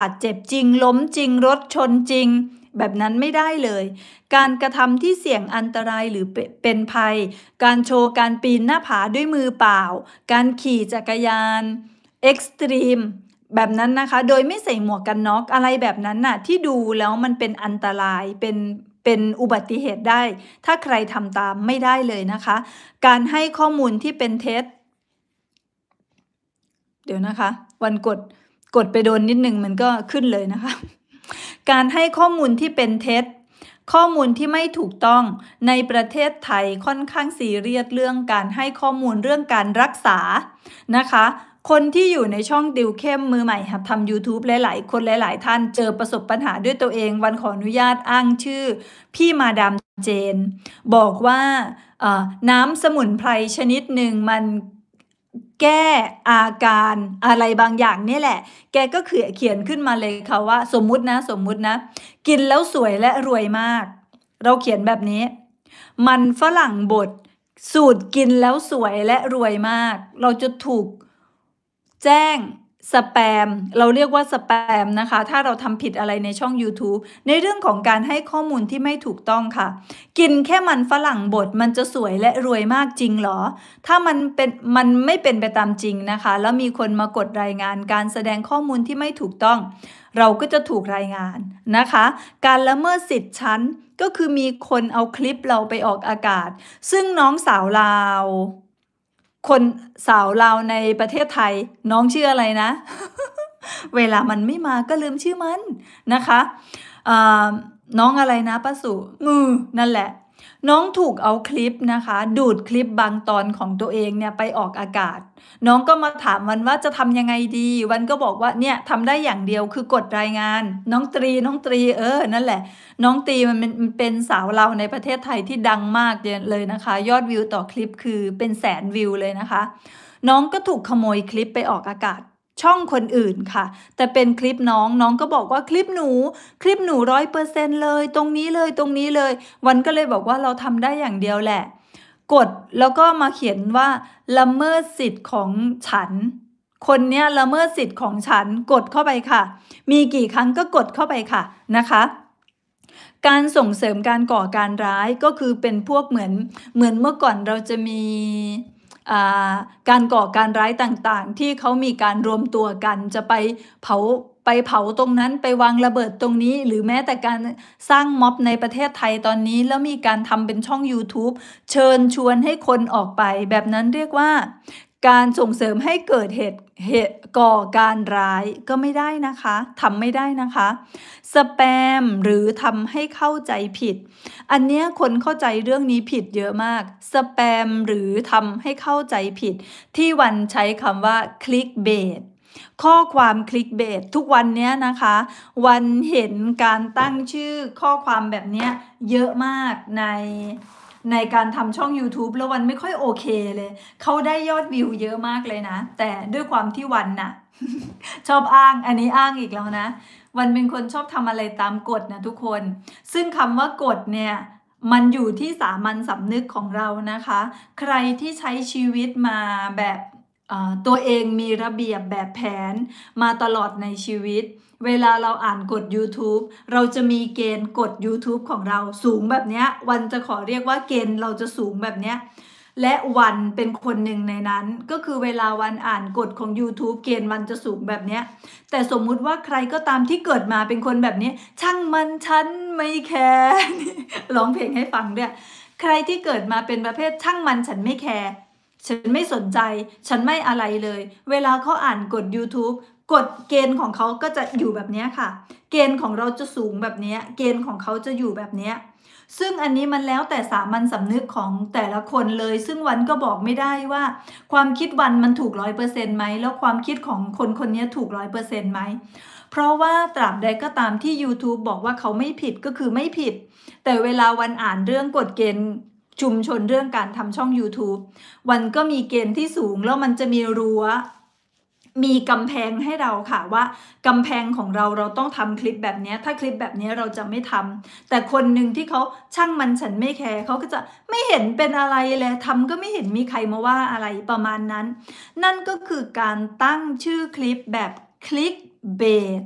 บาดเจ็บจริงล้มจริงรถชนจริง แบบนั้นไม่ได้เลย การกระทำที่เสี่ยงอันตรายหรือเป็นภัย การโชว์การปีนหน้าผาด้วยมือเปล่า การขี่จักรยานเอ็กซ์ตรีมแบบนั้นนะคะโดยไม่ใส่หมวกกันน็อกอะไรแบบนั้นน่ะที่ดูแล้วมันเป็นอันตรายเป็นเป็นอุบัติเหตุได้ ถ้าใครทำตามไม่ได้เลยนะคะ การให้ข้อมูลที่เป็นเท็จเดี๋ยวนะคะวันกดกดไปโดนนิดนึงมัน ก็ขึ้นเลยนะคะ การให้ข้อมูลที่เป็นเท็จ ข้อมูลที่ไม่ถูกต้องในประเทศไทยค่อนข้างซีเรียสเรื่องการให้ข้อมูลเรื่องการรักษานะคะ คนที่อยู่ในช่องดิวเข้มมือใหม่ทำ YouTube หลายๆ คนหลาย ๆ ท่าน เจอประสบปัญหาด้วยตัวเอง วันขออนุญาตอ้างชื่อ พี่มาดามเจน บอกว่าน้ำสมุนไพรชนิดหนึ่งมันแก้อาการอะไรบางอย่างนี่แหละ แกก็เขียเขียนขึ้นมาเลยค่ะว่า สมมุตินะสมมุตินะ กินแล้วสวยและรวยมาก เราเขียนแบบนี้ มันฝรั่งบดสูตรกินแล้วสวยและรวยมาก เราจะถูกแจ้งสแปม เราเรียกว่าสแปมนะคะ ถ้าเราทำผิดอะไรในช่อง YouTube ในเรื่องของการให้ข้อมูลที่ไม่ถูกต้องค่ะ กินแค่มันฝรั่งบดมันจะสวยและรวยมากจริงหรอ ถ้ามันเป็นมันไม่เป็นไปตามจริงนะคะ แล้วมีคนมากดรายงาน การแสดงข้อมูลที่ไม่ถูกต้อง เราก็จะถูกรายงานนะคะ การละเมิดสิทธิ์ชั้นก็คือมีคนเอาคลิปเราไปออกอากาศ ซึ่งน้องสาวเราคนสาวเราในประเทศไทย น้องชื่ออะไรนะ เวลามันไม่มาก็ลืมชื่อมันนะคะ น้องอะไรนะป้าสุงือนั่นแหละน้องถูกเอาคลิปนะคะ ดูดคลิปบางตอนของตัวเองเนี่ยไปออกอากาศ น้องก็มาถามวันว่าจะทำยังไงดีวันก็บอกว่าเนี่ยทำได้อย่างเดียวคือกดรายงาน น้องตรีน้องตรีเออนั่นแหละ น้องตรีมันเป็นสาวเราในประเทศไทยที่ดังมากเลยนะคะ ยอดวิวต่อคลิปคือเป็นแสนวิวเลยนะคะ น้องก็ถูกขโมยคลิปไปออกอากาศช่องคนอื่นค่ะ แต่เป็นคลิปน้องน้องก็บอกว่าคลิปหนู คลิปหนูร้อยเปอร์เซ็นเลย ตรงนี้เลยตรงนี้เลย วันก็เลยบอกว่าเราทำได้อย่างเดียวแหละ กดแล้วก็มาเขียนว่า ละเมิดสิทธิ์ของฉัน คนเนี้ยละเมิดสิทธิ์ของฉันกดเข้าไปค่ะ มีกี่ครั้งก็กดเข้าไปค่ะนะคะ การส่งเสริมการก่อการร้ายก็คือเป็นพวกเหมือนเหมือนเมื่อก่อนเราจะมีการก่อการร้ายต่างๆ ที่เขามีการรวมตัวกันจะไปเผาไปเผาตรงนั้นไปวางระเบิดตรงนี้ หรือแม้แต่การสร้างม็อบในประเทศไทยตอนนี้ แล้วมีการทำเป็นช่อง YouTube เชิญชวนให้คนออกไป แบบนั้นเรียกว่า การส่งเสริมให้เกิดเหตุเหตุก่อการร้ายก็ไม่ได้นะคะ ทำไม่ได้นะคะ สแปมหรือทำให้เข้าใจผิด อันเนี้ยคนเข้าใจเรื่องนี้ผิดเยอะมาก สแปมหรือทำให้เข้าใจผิด ที่วันใช้คำว่าคลิกเบตข้อความคลิกเบตทุกวันเนี้ยนะคะ วันเห็นการตั้งชื่อข้อความแบบเนี้ยเยอะมากในในการทำช่อง YouTube แล้ววันไม่ค่อยโอเคเลย เขาได้ยอดวิวเยอะมากเลยนะ แต่ด้วยความที่วันน่ะชอบอ้างอันนี้อ้างอีกแล้วนะ วันเป็นคนชอบทำอะไรตามกฎนะทุกคน ซึ่งคำว่ากฎเนี่ย มันอยู่ที่สามัญสำนึกของเรานะคะ ใครที่ใช้ชีวิตมาแบบตัวเองมีระเบียบแบบแผน มาตลอดในชีวิต เวลาเราอ่านกฎ YouTube เราจะมีเกณฑ์กฎ YouTube ของเราสูงแบบนี้วันจะขอเรียกว่าเกณฑ์เราจะสูงแบบนี้และวันเป็นคนหนึ่งในนั้น ก็คือเวลาวันอ่านกฎของ YouTube เกณฑ์วันจะสูงแบบนี้แต่สมมุติว่าใครก็ตามที่เกิดมาเป็นคนแบบนี้ช่างมันฉันไม่แคร์ร้องเพลงให้ฟังด้วยใครที่เกิดมาเป็นประเภทช่างมันฉันไม่แคร์ฉันไม่สนใจ ฉันไม่อะไรเลย เวลาเขาอ่านกด YouTube กดเกณฑ์ของเขาก็จะอยู่แบบนี้ค่ะ เกณฑ์ของเราจะสูงแบบนี้ เกณฑ์ของเขาจะอยู่แบบนี้ ซึ่งอันนี้มันแล้วแต่สามัญสำนึกของแต่ละคนเลย ซึ่งวันก็บอกไม่ได้ว่าความคิดวันมันถูกร้อยเปอร์เซ็นต์ไหม แล้วความคิดของคนคนนี้ถูกร้อยเปอร์เซ็นต์ไหม เพราะว่าตราบใดก็ตามที่ YouTube บอกว่าเขาไม่ผิดก็คือไม่ผิด แต่เวลาวันอ่านเรื่องกฎเกณฑ์ชุมชนเรื่องการทำช่อง YouTube วันก็มีเกณฑ์ที่สูงแล้วมันจะมีรั้วมีกำแพงให้เราค่ะว่ากำแพงของเราเราต้องทำคลิปแบบนี้ถ้าคลิปแบบนี้เราจะไม่ทำแต่คนหนึ่งที่เขาช่างมันฉันไม่แคร์เขาก็จะไม่เห็นเป็นอะไรเลยทำก็ไม่เห็นมีใครมาว่าอะไรประมาณนั้น นั่นก็คือการตั้งชื่อคลิปแบบคลิกเบท